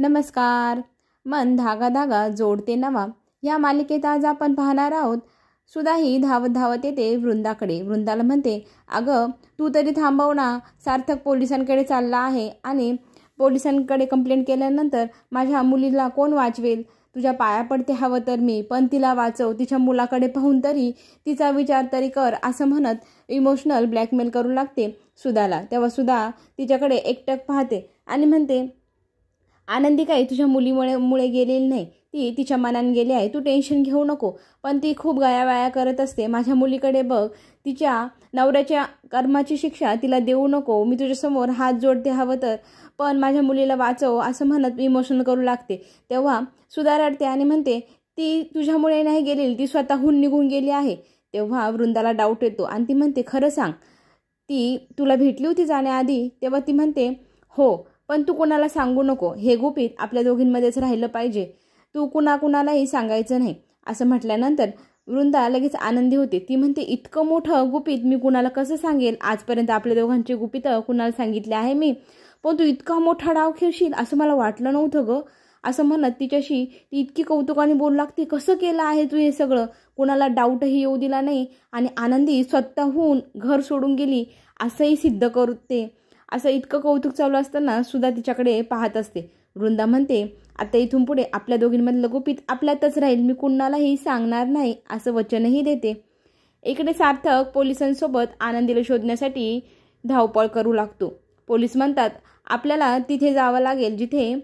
नमस्कार मन धागा धागा जोडते नवा या मालिकेत आज आपण पाहणार आहोत सुधाही धावत धावत येते वृंदाकडे वृंदाला म्हणते अगं तू तरी थांबव ना सार्थक पोलिसांकडे चालला आहे आणि पोलिसांकडे कंप्लेंट केल्यानंतर माझ्या मुलीला कोण वाचवेल तुझ्या पाया पडते हवं तर मी पण तिला वाचव तिच्या मुलाकडे पाहून तरी तिचा विचार तरी कर असं म्हणत इमोशनल ब्लॅकमेल करू लागते सुधाला तेव्हा सुधा तिच्याकडे एकटक पाहते आणि म्हणते आनंदी काही तुझ्या मुलीमुळे मुळे गेलेली नाही ती तिच्या मनाने गेली आहे तू टेन्शन घेऊ नको पण ती खूप गयावाया करत असते माझ्या मुलीकडे बघ तिच्या नवऱ्याच्या कर्माची शिक्षा तिला देऊ नको मी तुझ्यासमोर हात जोडते हवं तर पण माझ्या मुलीला वाचव असं म्हणत इमोशन करू लागते तेव्हा सुधारडते आणि म्हणते ती तुझ्यामुळे नाही गेलेली ती स्वतःहून निघून गेली आहे तेव्हा वृंदाला डाऊट येतो आणि ती म्हणते खरं सांग ती तुला भेटली होती जाण्याआधी तेव्हा ती म्हणते हो पण तू कोणाला सांगू नको हे गुपित आपल्या दोघींमध्येच राहिलं पाहिजे तू कुणाकुणालाही सांगायचं नाही असं म्हटल्यानंतर वृंदा लगेच आनंदी होते ती म्हणते इतकं मोठं गुपित मी कुणाला कसं सांगेल आजपर्यंत आपल्या दोघांची गुपितं कुणाला सांगितले आहे मी पण तू इतका मोठा डाव खेळशील असं मला वाटलं नव्हतं गं असं म्हणत तिच्याशी ती इतकी कौतुकाने बोलू लागते कसं केलं आहे तू हे सगळं कुणाला डाऊटही येऊ दिला नाही आणि आनंदी स्वतःहून घर सोडून गेली असंही सिद्ध करते असं इतकं कौतुक चालू असताना सुद्धा तिच्याकडे पाहत असते वृंदा म्हणते आता इथून पुढे आपल्या दोघींमधलं गुपित आपल्यातच राहील मी कुणालाही सांगणार नाही असं वचनही देते इकडे सार्थक पोलिसांसोबत आनंदीला शोधण्यासाठी धावपळ करू लागतो पोलीस म्हणतात आपल्याला तिथे जावं लागेल जिथे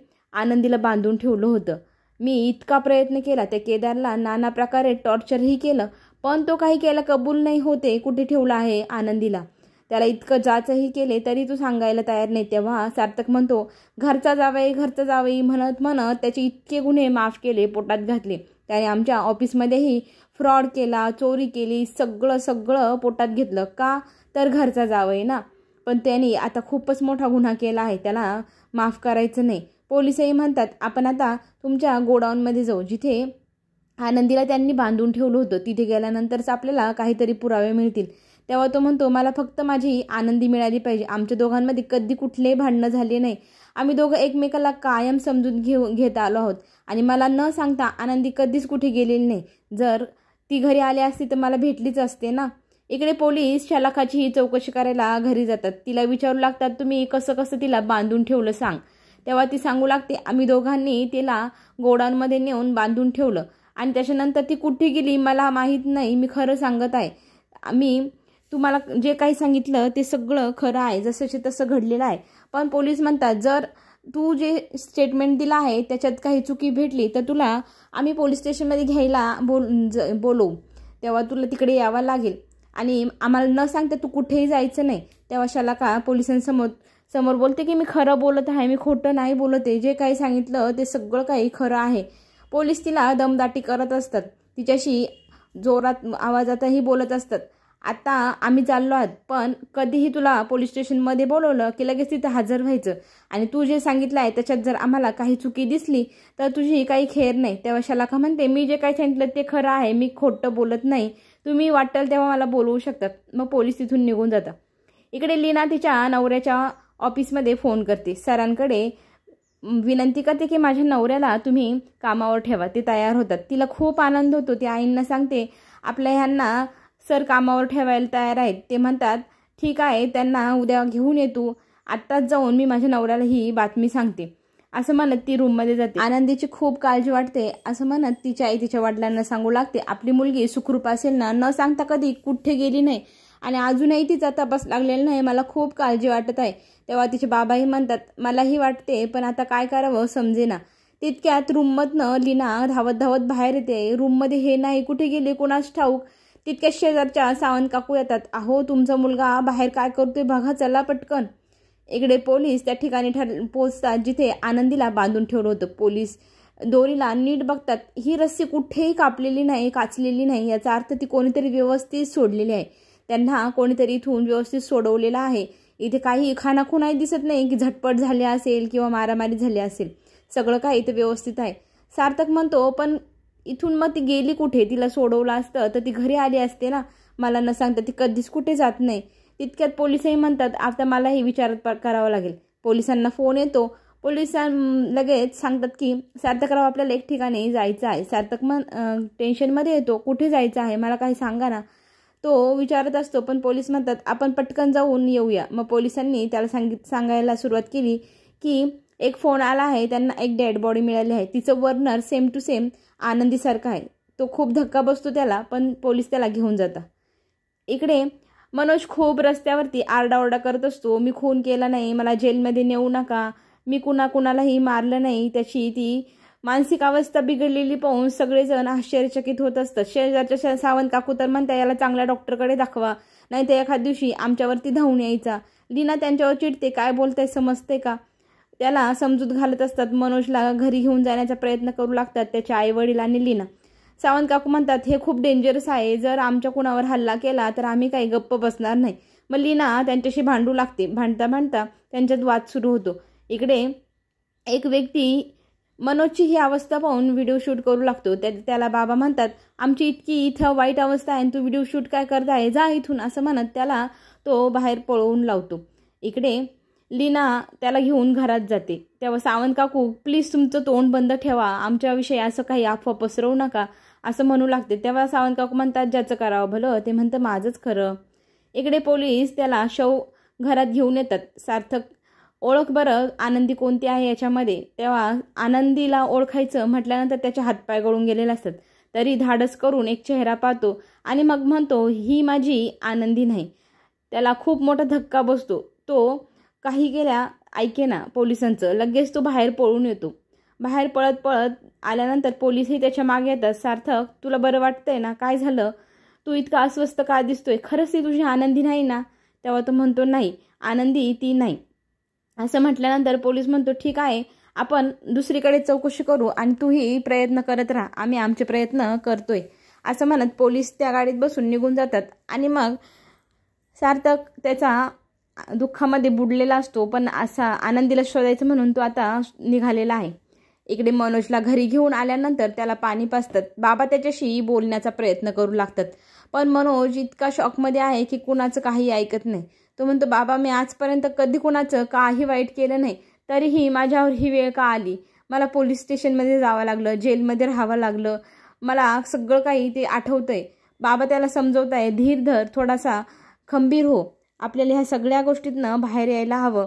आनंदीला बांधून ठेवलं होतं मी इतका प्रयत्न केला त्या केदारला नाना प्रकारे टॉर्चरही केलं पण तो काही केला कबूल नाही होते कुठे ठेवला आहे आनंदीला त्याला इतकं जाचही केले तरी तू सांगायला तयार नाही तेव्हा सार्थक म्हणतो घरचा जावई घरचं जावई म्हणत म्हणत त्याचे इतके गुन्हे माफ केले पोटात घातले त्याने आमच्या ऑफिसमध्येही फ्रॉड केला चोरी केली सगळं सगळं पोटात घेतलं का तर घरचा जावई ना पण त्यांनी आता खूपच मोठा गुन्हा केला आहे त्याला माफ करायचं नाही पोलिसही म्हणतात आपण आता तुमच्या गोडाऊनमध्ये जाऊ जिथे आनंदीला त्यांनी बांधून ठेवलं होतं तिथे गेल्यानंतरच आपल्याला काहीतरी पुरावे मिळतील तेव्हा तो म्हणतो मला फक्त माझी आनंदी मिळाली पाहिजे आमच्या दोघांमध्ये कधी कुठलेही भांडणं झाले नाही आम्ही दोघं एकमेकाला कायम समजून घेऊ घेता आलो आहोत आणि मला न सांगता आनंदी कधीच कुठे गेलेली नाही जर ती घरी आली असती तर मला भेटलीच असते ना इकडे पोलीस शलाखाची ही चौकशी करायला घरी जातात तिला विचारू लागतात तुम्ही कसं कसं तिला बांधून ठेवलं सांग तेव्हा ती सांगू लागते आम्ही दोघांनी तिला गोडांमध्ये नेऊन बांधून ठेवलं आणि त्याच्यानंतर ती कुठे गेली मला माहीत नाही मी खरं सांगत आहे आम्ही तुम्हाला जे काही सांगितलं ते सगळं खरं आहे जसंचे तसं घडलेलं आहे पण पोलीस म्हणतात जर तू जे स्टेटमेंट दिलं आहे त्याच्यात काही चुकी भेटली तर तुला आम्ही पोलीस स्टेशनमध्ये घ्यायला बोल ज बोलवू तेव्हा तुला तिकडे यावं लागेल आणि आम्हाला न सांगता तू कुठेही जायचं नाही तेव्हा शाला का पोलिसांसमोर समोर बोलते की मी खरं बोलत आहे मी खोटं नाही बोलते जे काही सांगितलं ते सगळं काही खरं आहे पोलीस तिला दमदाटी करत असतात तिच्याशी जोरात आवाजातही बोलत असतात आता आम्ही चाललो आहोत पण कधीही तुला पोलीस स्टेशनमध्ये बोलवलं की लगेच तिथं हजर व्हायचं आणि तू जे सांगितलं आहे त्याच्यात जर आम्हाला काही चुकी दिसली तर तुझी काही खेर नाही तेव्हा शलाखा म्हणते मी जे काही सांगितलं ते खरं आहे मी खोटं बोलत नाही तुम्ही वाटल तेव्हा मला बोलवू शकतात मग पोलीस तिथून निघून जातात इकडे लीना तिच्या नवऱ्याच्या ऑफिसमध्ये फोन करते सरांकडे विनंती करते की माझ्या नवऱ्याला तुम्ही कामावर ठेवा ते तयार होतात तिला खूप आनंद होतो ती आईंना सांगते आपल्या ह्यांना सर कामावर ठेवायला तयार आहेत ते म्हणतात ठीक आहे त्यांना उद्या घेऊन येतो आत्ताच जाऊन मी माझ्या नवऱ्याला ही बातमी सांगते असं म्हणत ती रूममध्ये जाते आनंदीची खूप काळजी वाटते असं म्हणत तिच्या आई तिच्या वडिलांना सांगू लागते आपली मुलगी सुखरूप असेल ना न सांगता कधी कुठे गेली नाही आणि अजूनही तिचा तपास लागलेला नाही मला खूप काळजी वाटत आहे तेव्हा तिचे बाबाही म्हणतात मलाही वाटते पण आता काय करावं समजेना तितक्यात रूममधनं लीना धावत धावत बाहेर येते रूममध्ये हे नाही कुठे गेले कोणाच ठाऊक तितक्या शेजारच्या सावंत काकू येतात अहो तुमचा मुलगा बाहेर काय करतोय बघा चला पटकन इकडे पोलीस त्या ठिकाणी ठर पोचतात जिथे आनंदीला बांधून ठेवलं होतं पोलीस दोरीला नीट बघतात ही रस्सी कुठेही कापलेली नाही काचलेली नाही याचा अर्थ ती कोणीतरी व्यवस्थित सोडलेली आहे त्यांना कोणीतरी इथून व्यवस्थित सोडवलेला आहे इथे काही खाणाखुणाही दिसत नाही की झटपट झाले असेल किंवा मारामारी झाली असेल सगळं काही इथे व्यवस्थित आहे सार्थक म्हणतो पण इथून मग ती गेली कुठे तिला सोडवलं असतं तर ती घरी आली असते ना मला न सांगता ती कधीच कुठे जात नाही तितक्यात पोलिसही म्हणतात आता मला हे विचारत करावं लागेल पोलिसांना फोन येतो पोलिसां लगेच सांगतात की सार्थकराव आपल्याला एक ठिकाणी जायचं आहे सार्थक मन टेन्शनमध्ये येतो कुठे जायचं आहे मला काही सांगा ना तो विचारत असतो पण पोलीस म्हणतात आपण पटकन जाऊन येऊया मग पोलिसांनी त्याला सांगित सांगायला सुरुवात केली की एक फोन आला आहे त्यांना एक डेड बॉडी मिळाली आहे तिचं वर्नर सेम टू सेम आनंदीसारखं आहे तो खूप धक्का बसतो त्याला पण पोलीस त्याला घेऊन जाता इकडे मनोज खूप रस्त्यावरती आरडाओरडा करत असतो मी खून केला नाही मला जेलमध्ये नेऊ नका मी कुणा कुणालाही मारलं नाही त्याची ती मानसिक अवस्था बिघडलेली पाहून सगळेजण आश्चर्यचकित होत असतात शेजारच्या सावंत काकू तर म्हणता याला चांगल्या डॉक्टरकडे दाखवा नाही तर एखाद दिवशी आमच्यावरती धावून यायचा लीना त्यांच्यावर चिडते काय बोलताय समजते का त्याला समजूत घालत असतात मनोजला घरी घेऊन जाण्याचा प्रयत्न करू लागतात त्याच्या आई वडील आणि लीना सावंत काकू म्हणतात हे खूप डेंजरस आहे जर आमच्या कुणावर हल्ला केला तर आम्ही काही गप्प बसणार नाही मग लीना त्यांच्याशी भांडू लागते भांडता भांडता त्यांच्यात वाद सुरू होतो इकडे एक व्यक्ती मनोजची ही अवस्था पाहून व्हिडिओ शूट करू लागतो त्याला बाबा म्हणतात आमची इतकी इथं वाईट अवस्था आहे तू व्हिडिओ शूट काय करताय जा इथून असं म्हणत त्याला तो बाहेर पळवून लावतो इकडे लीना त्याला घेऊन घरात जाते तेव्हा सावंत काकू प्लीज तुमचं तोंड बंद ठेवा आमच्याविषयी असं काही अफवा पसरवू नका असं म्हणू लागते तेव्हा सावंत काकू म्हणतात ज्याचं करावं भलं ते म्हणतं माझंच खरं इकडे पोलीस त्याला शव घरात घेऊन येतात सार्थक ओळख बरं आनंदी कोणती आहे याच्यामध्ये तेव्हा आनंदीला ओळखायचं म्हटल्यानंतर त्याचे हातपाय गळून गेलेले असतात तरी धाडस करून एक चेहरा पाहतो आणि मग म्हणतो ही माझी आनंदी नाही त्याला खूप मोठा धक्का बसतो तो काही गेल्या ऐके ना पोलिसांचं लगेच तो बाहेर पळून येतो बाहेर पळत पळत आल्यानंतर पोलीसही त्याच्या मागे येतात सार्थक तुला बरं वाटतंय ना काय झालं तू इतका अस्वस्थ का दिसतोय खरंच ती तुझी आनंदी नाही ना तेव्हा तो म्हणतो नाही आनंदी ती नाही असं म्हटल्यानंतर पोलीस म्हणतो ठीक आहे आपण दुसरीकडे चौकशी करू आणि तूही प्रयत्न करत राहा आम्ही आमचे प्रयत्न करतोय असं म्हणत पोलीस त्या गाडीत बसून निघून जातात आणि मग सार्थक त्याचा दुःखामध्ये बुडलेला असतो पण असा आनंदीला शोधायचं म्हणून तो आता निघालेला आहे इकडे मनोजला घरी घेऊन आल्यानंतर त्याला पाणी पाजतात बाबा त्याच्याशी बोलण्याचा प्रयत्न करू लागतात पण मनोज इतका शॉकमध्ये आहे की कुणाचं काही ऐकत नाही तो म्हणतो बाबा मी आजपर्यंत कधी कुणाचं काही वाईट केलं नाही तरीही माझ्यावर ही वेळ का आली मला पोलीस स्टेशनमध्ये जावं लागलं जेलमध्ये राहावं लागलं मला सगळं काही ते आठवतंय बाबा त्याला समजवत आहे धीर धर थोडासा खंबीर हो आपल्याला ह्या सगळ्या गोष्टीतनं बाहेर यायला हवं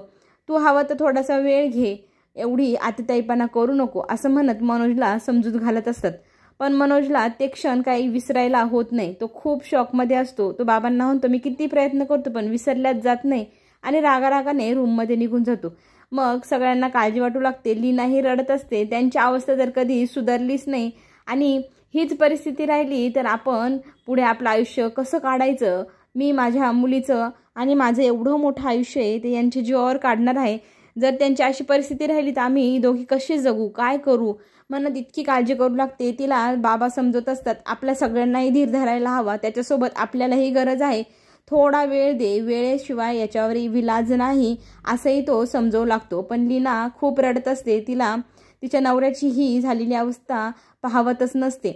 तू हवं तर थोडासा वेळ घे एवढी आतताईपणा करू नको असं म्हणत मनोजला समजूत घालत असतात पण मनोजला ते क्षण काही विसरायला होत नाही तो खूप शॉकमध्ये असतो तो बाबांना म्हणतो मी किती प्रयत्न करतो पण विसरल्याच जात नाही आणि रागारागाने रूममध्ये निघून जातो मग सगळ्यांना काळजी वाटू लागते लीनाही रडत असते त्यांची अवस्था जर कधी सुधारलीच नाही आणि हीच परिस्थिती राहिली तर आपण पुढे आपलं आयुष्य कसं काढायचं मी माझ्या मुलीचं आणि माझं एवढं मोठं आयुष्य आहे ते यांच्या जीवावर काढणार आहे जर त्यांची अशी परिस्थिती राहिली तर आम्ही दोघी कशी जगू काय करू मनात इतकी काळजी करू लागते तिला बाबा समजत असतात आपल्या सगळ्यांनाही धीर धरायला हवा त्याच्यासोबत आपल्यालाही गरज आहे थोडा वेळ दे वेळेशिवाय याच्यावर विलाज नाही असंही तो समजवू लागतो पण लीना खूप रडत असते तिला तिच्या नवऱ्याची ही झालेली अवस्था पाहवतच नसते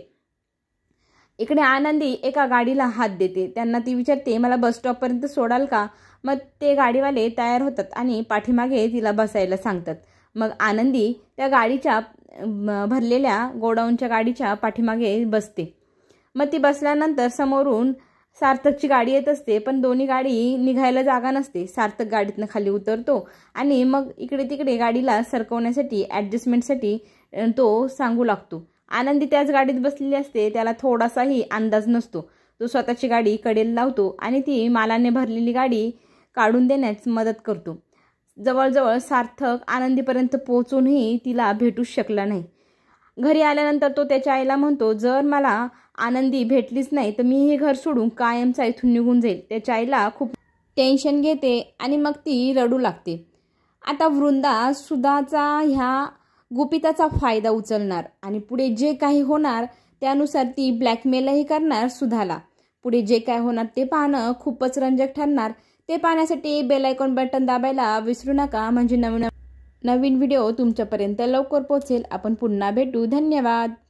इकडे आनंदी एका गाडीला हात देते त्यांना ती विचारते मला बस स्टॉपपर्यंत सोडाल का मग ते गाडीवाले तयार होतात आणि पाठीमागे तिला बसायला सांगतात मग आनंदी त्या गाडीच्या भरलेल्या गोडाऊनच्या गाडीच्या पाठीमागे बसते मग ती बसल्यानंतर समोरून सार्थकची गाडी येत असते पण दोन्ही गाडी निघायला जागा नसते सार्थक गाडीतनं खाली उतरतो आणि मग इकडे तिकडे गाडीला सरकवण्यासाठी ॲडजस्टमेंटसाठी तो सांगू लागतो आनंदी त्याच गाडीत बसलेली असते त्याला थोडासाही अंदाज नसतो तो स्वतःची गाडी कडेल लावतो आणि ती मालाने भरलेली गाडी काढून देण्यास मदत करतो जवळजवळ सार्थक आनंदीपर्यंत पोहोचूनही तिला भेटूच शकला नाही घरी आल्यानंतर तो त्याच्या आईला म्हणतो जर मला आनंदी भेटलीच नाही तर मी हे घर सोडून कायमचा इथून निघून जाईल त्याच्या आईला खूप टेन्शन घेते आणि मग ती रडू लागते आता वृंदा सुधाचा ह्या गुपिताचा फायदा उचलणार आणि पुढे जे काही होणार त्यानुसार ती ब्लॅकमेलही करणार सुधाला पुढे जे काय होणार ते पाहणं खूपच रंजक ठरणार ते पाहण्यासाठी बेलायकॉन बटन दाबायला विसरू नका म्हणजे नवीन नवीन व्हिडिओ तुमच्यापर्यंत लवकर पोहोचेल आपण पुन्हा भेटू धन्यवाद